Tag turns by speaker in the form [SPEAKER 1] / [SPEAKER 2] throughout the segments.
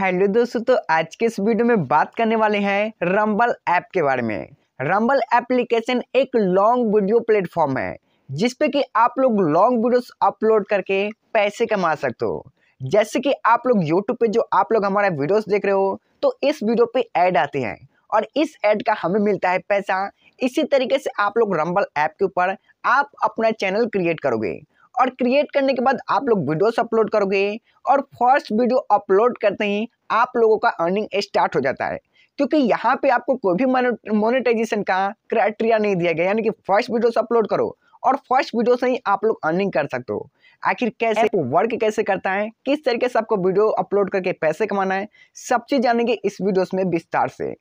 [SPEAKER 1] hello दोस्तों तो आज के इस वीडियो में बात करने वाले हैं रंबल ऐप के बारे में रंबल एप्लीकेशन एक लॉन्ग वीडियो प्लेटफॉर्म है जिसपे कि आप लोग लॉन्ग वीडियोस अपलोड करके पैसे कमा सकते हो जैसे कि आप लोग यूट्यूब पे जो आप लोग हमारा वीडियोस देख रहे हो तो इस वीडियो पे ऐड आते हैं और इस ऐड का हमें मिलता है पैसा इसी तरीके से आप लोग रंबल ऐप के ऊपर आप अपना चैनल क्रिएट करोगे और क्रिएट करने के बाद आप लोग वीडियोस अपलोड करोगे और फर्स्ट वीडियो अपलोड करते ही आप लोगों का अर्निंग स्टार्ट हो जाता है क्योंकि यहाँ पे आपको कोई भी मोनेटाइजेशन का क्राइटेरिया नहीं दिया गया यानी कि फर्स्ट वीडियोस अपलोड करो और फर्स्ट वीडियो से ही आप लोग अर्निंग कर सकते हो आखिर कैसे वर्क कैसे करता है किस तरीके से आपको वीडियो अपलोड करके पैसे कमाना है सब चीज़ जानेंगे इस वीडियोस में विस्तार से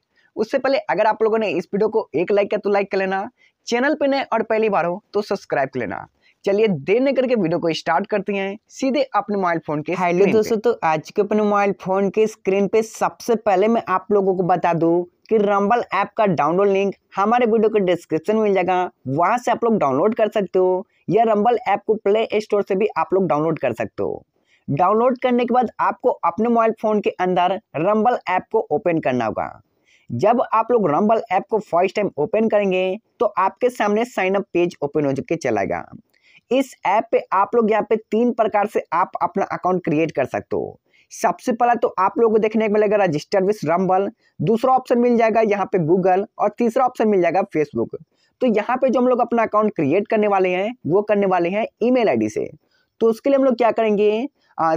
[SPEAKER 1] उससे पहले अगर आप लोगों ने इस वीडियो को एक लाइक किया तो लाइक कर लेना चैनल पर नए और पहली बार हो तो सब्सक्राइब कर लेना चलिए देर न करके वीडियो को स्टार्ट करते हैं सीधे अपने मोबाइल फोन के हेलो दोस्तों तो आज के अपने मोबाइल फोन के स्क्रीन पे सबसे पहले मैं आप लोगों को बता दू कि रंबल ऐप का डाउनलोड लिंक हमारे वीडियो के डिस्क्रिप्शन में मिल जाएगा वहां से आप लोग डाउनलोड कर सकते हो या रंबल ऐप को प्ले स्टोर से भी आप लोग डाउनलोड कर सकते हो डाउनलोड करने के बाद आपको अपने मोबाइल फ़ोन के अंदर रंबल ऐप को ओपन करना होगा जब आप लोग रंबल ऐप को फर्स्ट टाइम ओपन करेंगे तो आपके सामने साइनअप पेज ओपन हो चुके चलाएगा इस ऐप पे आप लोग यहाँ पे तीन प्रकार से आप अपना अकाउंट क्रिएट कर सकते हो सबसे पहला तो आप लोगों को देखने को मिलेगा रजिस्टर विथ रंबल दूसरा ऑप्शन मिल जाएगा यहाँ पे गूगल और तीसरा ऑप्शन मिल जाएगा फेसबुक तो यहाँ पे जो हम लोग अपना अकाउंट क्रिएट करने वाले हैं वो करने वाले हैं ईमेल आईडी से तो उसके लिए हम लोग क्या करेंगे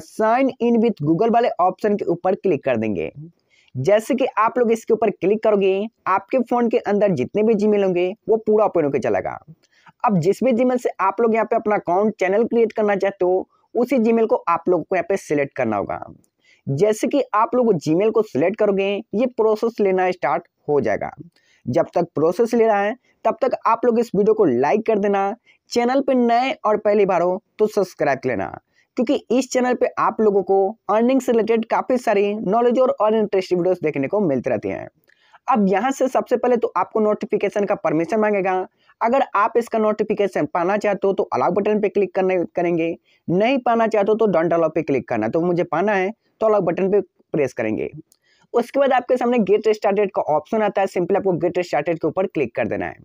[SPEAKER 1] साइन इन विथ गूगल वाले ऑप्शन के ऊपर क्लिक कर देंगे जैसे कि आप लोग इसके ऊपर क्लिक करोगे आपके फ़ोन के अंदर जितने भी जीमेल होंगे वो पूरा ओपन होकर चलेगा अब जिस भी जीमेल से आप लोग यहाँ पे अपना अकाउंट चैनल क्रिएट करना चाहते हो तो उसी जीमेल को आप लोग को यहाँ पे सिलेक्ट करना होगा जैसे कि आप लोग जीमेल को सिलेक्ट करोगे ये प्रोसेस लेना स्टार्ट हो जाएगा जब तक प्रोसेस ले रहा है तब तक आप लोग इस वीडियो को लाइक कर देना चैनल पर नए और पहली बार हो तो सब्सक्राइब कर लेना क्योंकि इस चैनल पे आप लोगों को अर्निंग से रिलेटेड काफ़ी सारी नॉलेज और और इंटरेस्टिंग वीडियोस देखने को मिलती रहती हैं अब यहाँ से सबसे पहले तो आपको नोटिफिकेशन का परमिशन मांगेगा अगर आप इसका नोटिफिकेशन पाना चाहते हो तो अलाउ बटन पे क्लिक करने करेंगे नहीं पाना चाहते हो तो डॉन्ट अलाउ पे क्लिक करना तो मुझे पाना है तो अलाउ बटन पे प्रेस करेंगे उसके बाद आपके सामने गेट स्टार्टेड का ऑप्शन आता है सिंपली आपको गेट स्टार्टेड के ऊपर क्लिक कर देना है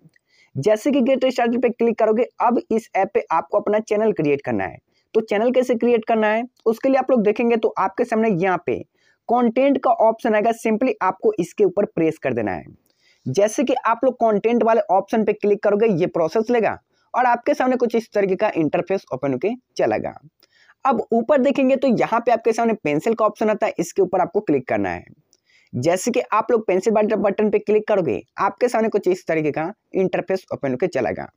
[SPEAKER 1] जैसे कि गेट स्टार्टेड पे क्लिक करोगे अब इस ऐप पे आपको अपना चैनल क्रिएट करना है तो चैनल कैसे क्रिएट करना है उसके लिए आप लोग देखेंगे तो आपके सामने यहाँ पे कंटेंट का ऑप्शन आएगा सिंपली आपको इसके ऊपर प्रेस कर देना है जैसे कि आप लोग कंटेंट वाले ऑप्शन पे क्लिक करोगे ये प्रोसेस लेगा और आपके सामने कुछ इस तरीके का इंटरफेस ओपन होके चलेगा अब ऊपर देखेंगे तो यहाँ पे आपके सामने पेंसिल का ऑप्शन आता है इसके ऊपर आपको क्लिक करना है जैसे कि आप लोग पेंसिल बटन पे क्लिक करोगे आपके सामने कुछ इस तरीके का इंटरफेस ओपन होके चलेगा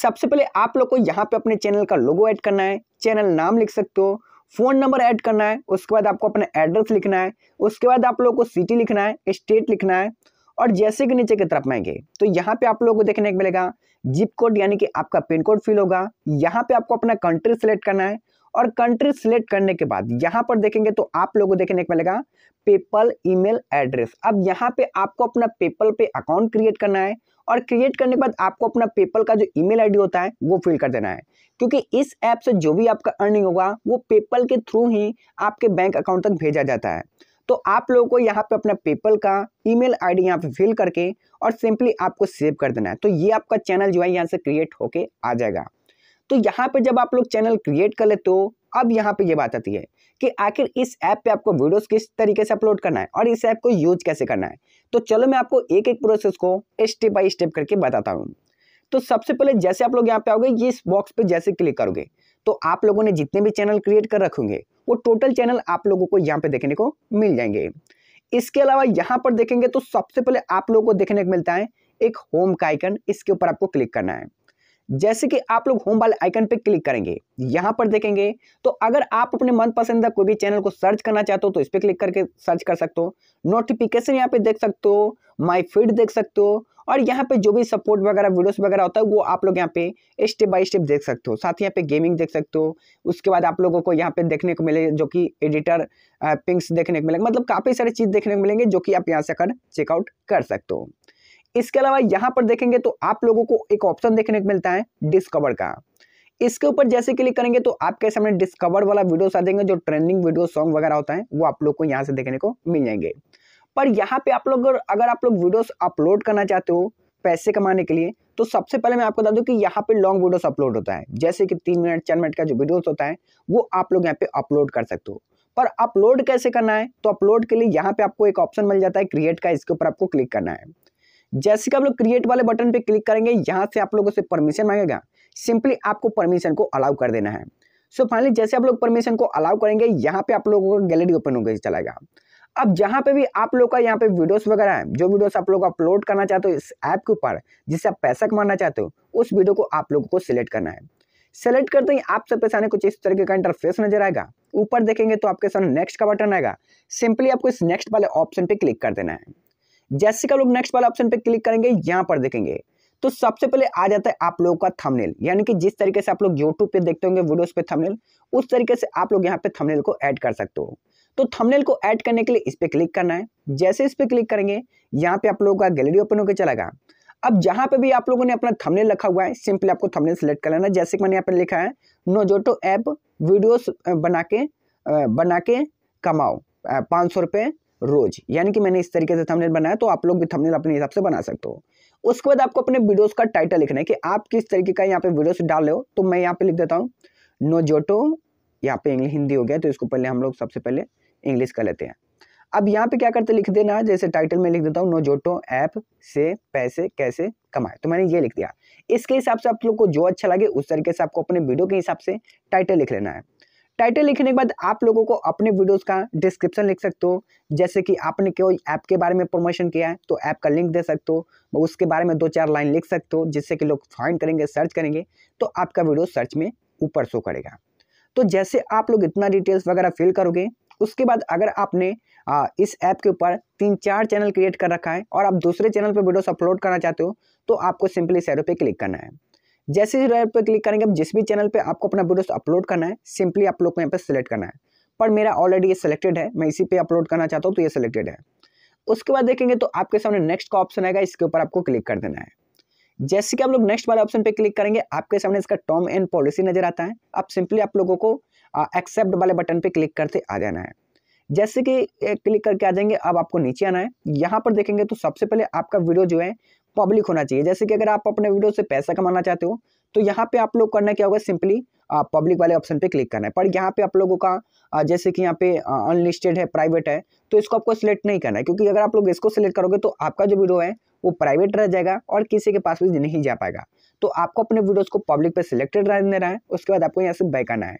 [SPEAKER 1] सबसे पहले आप लोग को यहाँ पे अपने चैनल का लोगो ऐड करना है चैनल नाम लिख सकते हो फ़ोन नंबर ऐड करना है उसके बाद आपको अपना एड्रेस लिखना है उसके बाद आप लोग को सिटी लिखना है स्टेट लिखना है और जैसे कि नीचे की तरफ आएंगे तो यहाँ पे आप लोगों को देखने को मिलेगा जिप कोड यानी कि आपका पिन कोड फिल होगा यहाँ पे आपको अपना कंट्री सेलेक्ट करना है और कंट्री सेलेक्ट करने के बाद यहाँ पर देखेंगे तो आप लोगों को देखने को मिलेगा पेपल ईमेल एड्रेस अब यहाँ पे आपको अपना पेपल पे अकाउंट क्रिएट करना है और क्रिएट करने के बाद आपको अपना पेपल का जो ईमेल आईडी होता है वो फिल कर देना है क्योंकि इस ऐप से जो भी आपका अर्निंग होगा वो पेपल के थ्रू ही आपके बैंक अकाउंट तक भेजा जाता है तो आप लोगों को यहाँ पे अपना पेपल का ईमेल आईडी यहाँ पे फिल करके और सिंपली आपको सेव कर देना है तो ये आपका चैनल जो है यहाँ से क्रिएट होके आ जाएगा तो यहाँ पे जब आप लोग चैनल क्रिएट कर ले तो अब यहाँ पे ये बात आती है कि आखिर इस ऐप पे आपको वीडियोस किस तरीके से अपलोड करना है और इस ऐप को यूज कैसे करना है तो चलो मैं आपको एक एक प्रोसेस को स्टेप बाई स्टेप करके बताता हूँ तो सबसे पहले जैसे आप लोग यहाँ पे आओगे ये इस बॉक्स पे जैसे क्लिक करोगे तो आप लोगों ने जितने भी चैनल क्रिएट कर रखेंगे वो टोटल चैनल आप लोगों को यहाँ पे देखने को मिल जाएंगे इसके अलावा यहाँ पर देखेंगे तो सबसे पहले आप लोगों को देखने को मिलता है एक होम का आइकन इसके ऊपर आपको क्लिक करना है जैसे कि आप लोग होम वाले आइकन पे क्लिक करेंगे यहाँ पर देखेंगे तो अगर आप अपने मनपसंद कोई भी चैनल को सर्च करना चाहते हो तो इस पर क्लिक करके सर्च कर सकते हो नोटिफिकेशन यहाँ पे देख सकते हो माय फीड देख सकते हो और यहाँ पे जो भी सपोर्ट वगैरह वीडियोस वगैरह होता है वो आप लोग यहाँ पे स्टेप बाय स्टेप देख सकते हो साथ ही यहाँ पे गेमिंग देख सकते हो उसके बाद आप लोगों को यहाँ पे देखने को मिले जो कि एडिटर पिंक्स देखने को मिलेगा मतलब काफ़ी सारी चीज़ देखने को मिलेंगे जो कि आप यहाँ से कर चेकआउट कर सकते हो इसके अलावा यहाँ पर देखेंगे तो आप लोगों को एक ऑप्शन देखने को मिलता है डिस्कवर का इसके ऊपर जैसे क्लिक करेंगे तो आपके सामने डिस्कवर वाला वीडियो आ जाएंगे जो ट्रेंडिंग वीडियो सॉन्ग वगैरह होता है वो आप लोग को यहाँ से देखने को मिल जाएंगे पर यहाँ पे आप लोग अगर आप लोग वीडियोस अपलोड करना चाहते हो पैसे कमाने के लिए तो सबसे पहले मैं आपको बता दूं कि यहाँ पे लॉन्ग वीडियोस अपलोड होता है जैसे कि तीन मिनट चार मिनट का जो वीडियोस होता है वो आप लोग यहाँ पे अपलोड कर सकते हो पर अपलोड कैसे करना है तो अपलोड के लिए यहाँ पे आपको एक ऑप्शन मिल जाता है क्रिएट का इसके ऊपर आपको क्लिक करना है जैसे कि आप लोग क्रिएट वाले बटन पे क्लिक करेंगे यहाँ से आप लोगों से परमिशन मांगेगा सिंपली आपको परमिशन को अलाउ कर देना है सो so फाइनली जैसे आप लोग परमिशन को अलाउ करेंगे यहाँ पे आप लोगों का गैलरी ओपन होकर चलाएगा अब जहाँ पे भी आप लोग का यहाँ पे वीडियोस वगैरह है जो वीडियोस आप लोग अपलोड करना चाहते हो इस ऐप के ऊपर जिससे आप पैसा कमाना चाहते हो उस वीडियो को आप लोगों को सिलेक्ट करना है सेलेक्ट करते ही आप सबके सामने कुछ इस तरीके का इंटरफेस नजर आएगा ऊपर देखेंगे तो आपके सामने नेक्स्ट का बटन आएगा सिंपली आपको इस नेक्स्ट वाले ऑप्शन पे क्लिक कर देना है जैसे का लोग नेक्स्ट वाला ऑप्शन पे क्लिक करेंगे यहाँ पर देखेंगे तो सबसे पहले आ जाता है आप लोगों का थंबनेल यानी कि जिस तरीके से आप लोग यूट्यूब पे देखते होंगे वीडियोस पे थंबनेल उस तरीके से आप लोग यहाँ पे थंबनेल को ऐड कर सकते हो तो थंबनेल को ऐड करने के लिए इस पर क्लिक करना है जैसे इस पर क्लिक करेंगे यहाँ पे आप लोगों का गैलरी ओपन होकर चलेगा अब जहाँ पे भी आप लोगों ने अपना थमनेल रखा हुआ है सिंपली आपको थमनेल सेलेक्ट कर लेना जैसे कि मैंने यहाँ पर लिखा है नोजोटो ऐप वीडियोस बना के बना के कमाओ पाँच सौ रुपये रोज यानी कि मैंने इस तरीके से थंबनेल बनाया तो आप लोग भी थंबनेल अपने हिसाब से बना सकते हो उसके बाद आपको अपने वीडियोस का टाइटल लिखना है कि आप किस तरीके का यहाँ पे वीडियोस डाल रहे हो तो मैं यहाँ पे लिख देता हूँ नोजोटो यहाँ पे इंग्लिश हिंदी हो गया तो इसको पहले हम लोग सबसे पहले इंग्लिश कर लेते हैं अब यहाँ पे क्या करते लिख देना जैसे टाइटल में लिख देता हूँ नोजोटो ऐप से पैसे कैसे कमाए तो मैंने ये लिख दिया इसके हिसाब से आप लोग को जो अच्छा लगे उस तरीके से आपको अपने वीडियो के हिसाब से टाइटल लिख लेना है टाइटल लिखने के बाद आप लोगों को अपने वीडियोस का डिस्क्रिप्शन लिख सकते हो जैसे कि आपने कोई ऐप के बारे में प्रमोशन किया है तो ऐप का लिंक दे सकते हो उसके बारे में दो चार लाइन लिख सकते हो जिससे कि लोग फाइंड करेंगे सर्च करेंगे तो आपका वीडियो सर्च में ऊपर शो करेगा तो जैसे आप लोग इतना डिटेल्स वगैरह फिल करोगे उसके बाद अगर आपने आ, इस ऐप के ऊपर तीन चार चैनल क्रिएट कर रखा है और आप दूसरे चैनल पर वीडियोस अपलोड करना चाहते हो तो आपको सिंपली सैरो पे क्लिक करना है जैसे ही रेड पर क्लिक करेंगे जिस भी चैनल पर आपको अपना वीडियो अपलोड करना है सिंपली आप लोग को यहाँ पर सिलेक्ट करना है पर मेरा ऑलरेडी ये सिलेक्टेड है मैं इसी पे अपलोड करना चाहता हूँ तो ये सिलेक्टेड है उसके बाद देखेंगे तो आपके सामने नेक्स्ट का ऑप्शन आएगा इसके ऊपर आपको क्लिक कर देना है जैसे कि आप लोग नेक्स्ट वाले ऑप्शन पे क्लिक करेंगे आपके सामने इसका टर्म एंड पॉलिसी नजर आता है आप सिंपली आप लोगों को एक्सेप्ट वाले बटन पर क्लिक करते आ जाना है जैसे कि क्लिक करके आ जाएंगे अब आपको नीचे आना है यहाँ पर देखेंगे तो सबसे पहले आपका वीडियो जो है पब्लिक होना चाहिए जैसे कि अगर आप अपने वीडियो से पैसा कमाना चाहते हो तो यहाँ पे आप लोग करना क्या होगा सिंपली पब्लिक वाले ऑप्शन पे क्लिक करना है पर यहाँ पे आप लोगों का जैसे कि यहाँ पे अनलिस्टेड है प्राइवेट है तो इसको आपको सिलेक्ट नहीं करना है क्योंकि अगर आप लोग इसको सिलेक्ट करोगे तो आपका जो वीडियो है वो प्राइवेट रह जाएगा और किसी के पास भी नहीं जा पाएगा तो आपको अपने वीडियोज़ को पब्लिक पर सिलेक्टेड रहने देना है उसके बाद आपको यहाँ से बैक आना है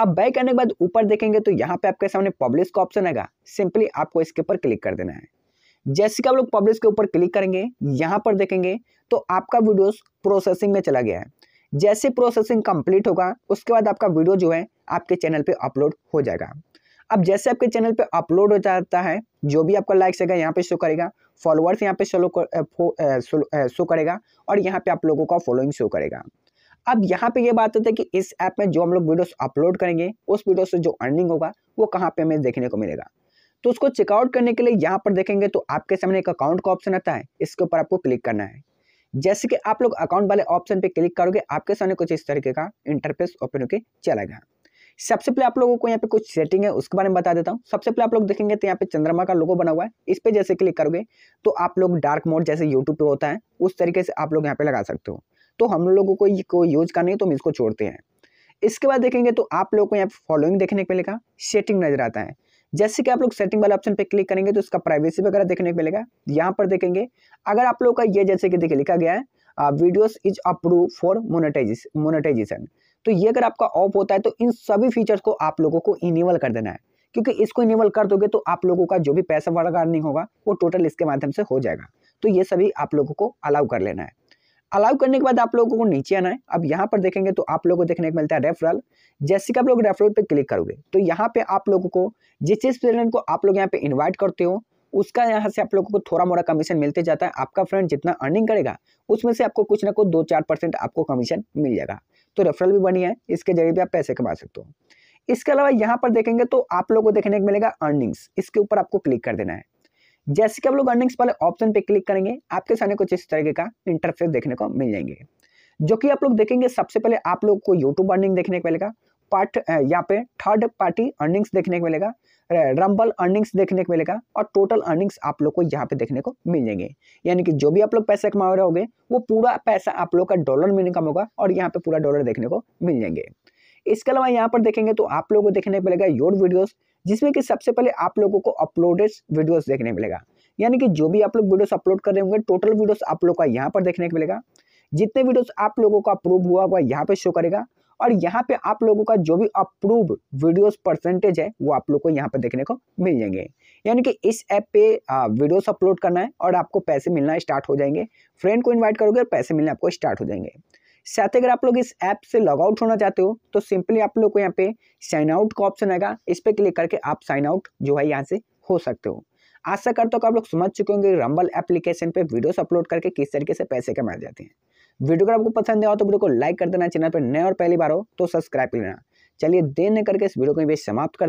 [SPEAKER 1] अब बैक आने के बाद ऊपर देखेंगे तो यहाँ पे आपके सामने पब्लिक का ऑप्शन आएगा सिंपली आपको इसके ऊपर क्लिक कर देना है जैसे कि आप लोग पब्लिश के ऊपर क्लिक करेंगे यहाँ पर देखेंगे तो आपका वीडियो प्रोसेसिंग में चला गया है जैसे प्रोसेसिंग कंप्लीट होगा उसके बाद आपका वीडियो जो है आपके चैनल पे अपलोड हो जाएगा अब जैसे आपके चैनल पे अपलोड हो जाता है जो भी आपका लाइक्स है यहाँ पे शो करेगा फॉलोअर्स यहाँ पे शो शो करेगा और यहाँ पे आप लोगों का फॉलोइंग शो करेगा अब यहाँ पे ये बात होता है कि इस ऐप में जो हम लोग वीडियोस अपलोड करेंगे उस वीडियो से जो अर्निंग होगा वो कहाँ पे हमें देखने को मिलेगा तो उसको चेकआउट करने के लिए यहाँ पर देखेंगे तो आपके सामने एक अकाउंट का ऑप्शन आता है इसके ऊपर आपको क्लिक करना है जैसे कि आप लोग अकाउंट वाले ऑप्शन पे क्लिक करोगे आपके सामने कुछ इस तरीके का इंटरफेस ओपन होकर चला गया सबसे पहले आप लोगों को यहाँ पे कुछ सेटिंग है उसके बारे में बता देता हूँ सबसे पहले आप लोग देखेंगे तो यहाँ पे चंद्रमा का लोगो बना हुआ है इस पर जैसे क्लिक करोगे तो आप लोग डार्क मोड जैसे यूट्यूब पे होता है उस तरीके से आप लोग यहाँ पे लगा सकते हो तो हम लोगों को ये कोई यूज करना है तो हम इसको छोड़ते हैं इसके बाद देखेंगे तो आप लोग को यहाँ पे फॉलोइंग देखने को मिलेगा सेटिंग नजर आता है जैसे कि आप लोग सेटिंग वाले ऑप्शन पे क्लिक करेंगे तो इसका प्राइवेसी वगैरह देखने को मिलेगा यहाँ पर देखेंगे अगर आप लोग का ये जैसे कि देखिए लिखा गया है videos is approve for monetizes monetization तो ये अगर आपका ऑफ होता है तो इन सभी फीचर्स को आप लोगों को इनेबल कर देना है क्योंकि इसको इनेबल कर दोगे तो आप लोगों का जो भी पैसा वर्ग अर्निंग होगा वो टोटल इसके माध्यम से हो जाएगा तो ये सभी आप लोगों को अलाउ कर लेना है अलाउ करने के बाद आप लोगों को नीचे आना है अब यहाँ पर देखेंगे तो आप लोगों को देखने को मिलता है रेफरल जैसे कि आप लोग रेफरल पे क्लिक करोगे तो यहाँ पे आप लोगों को जिस जिस स्टूडेंट को आप लोग यहाँ पे इनवाइट करते हो उसका यहाँ से आप लोगों को थोड़ा मोड़ा कमीशन मिलते जाता है आपका फ्रेंड जितना अर्निंग करेगा उसमें से आपको कुछ ना कुछ दो चार परसेंट आपको कमीशन मिल जाएगा तो रेफरल भी बढ़िया है इसके जरिए भी आप पैसे कमा सकते हो इसके अलावा यहाँ पर देखेंगे तो आप लोग को देखने को मिलेगा अर्निंग्स इसके ऊपर आपको क्लिक कर देना है जैसे कि आप लोग अर्निंग्स वाले ऑप्शन पे क्लिक करेंगे आपके सामने कुछ इस तरीके का इंटरफेस देखने को मिल जाएंगे जो कि आप लोग देखेंगे सबसे पहले आप लोग को यूट्यूब अर्निंग देखने को मिलेगा पार्ट यहाँ पे थर्ड पार्टी अर्निंग्स देखने को मिलेगा रंबल अर्निंग्स देखने को मिलेगा और टोटल अर्निंग्स आप लोग को यहाँ पे देखने को मिल जाएंगे यानी कि जो भी आप लोग पैसे कमा रहे होंगे वो पूरा पैसा आप लोग का डॉलर में इनकम होगा और यहाँ पे पूरा डॉलर देखने को मिल जाएंगे इसके अलावा यहाँ पर देखेंगे तो आप लोगों को देखने को मिलेगा योर वीडियोज़ जिसमें कि सबसे पहले आप लोगों को अपलोडेड वीडियोस देखने मिलेगा यानी कि जो भी आप लोग वीडियोस अपलोड कर रहे होंगे टोटल वीडियोस आप लोग का यहाँ पर देखने को मिलेगा जितने वीडियोस आप लोगों का अप्रूव हुआ हुआ यहाँ पे शो करेगा और यहाँ पे आप लोगों का जो भी अप्रूव वीडियोस परसेंटेज है वो आप लोग को यहाँ पर देखने को मिल जाएंगे यानी कि इस ऐप पे वीडियोस अपलोड करना है और आपको पैसे मिलना स्टार्ट हो जाएंगे फ्रेंड को इन्वाइट करोगे और पैसे मिलने आपको स्टार्ट हो जाएंगे साथ ही अगर आप लोग इस ऐप से लॉग आउट होना चाहते हो तो सिंपली आप लोग को यहाँ पे साइन आउट का ऑप्शन आएगा इस पर क्लिक करके आप साइन आउट जो है यहाँ से हो सकते हो आशा करता हूँ आप लोग समझ चुके होंगे रंबल एप्लीकेशन पे वीडियोस अपलोड करके किस तरीके से पैसे कमाए जाते हैं वीडियो अगर आपको पसंद आया तो वीडियो को लाइक कर देना चैनल पर नए और पहली बार हो तो सब्सक्राइब कर लेना चलिए देर न करके इस वीडियो को भी समाप्त कर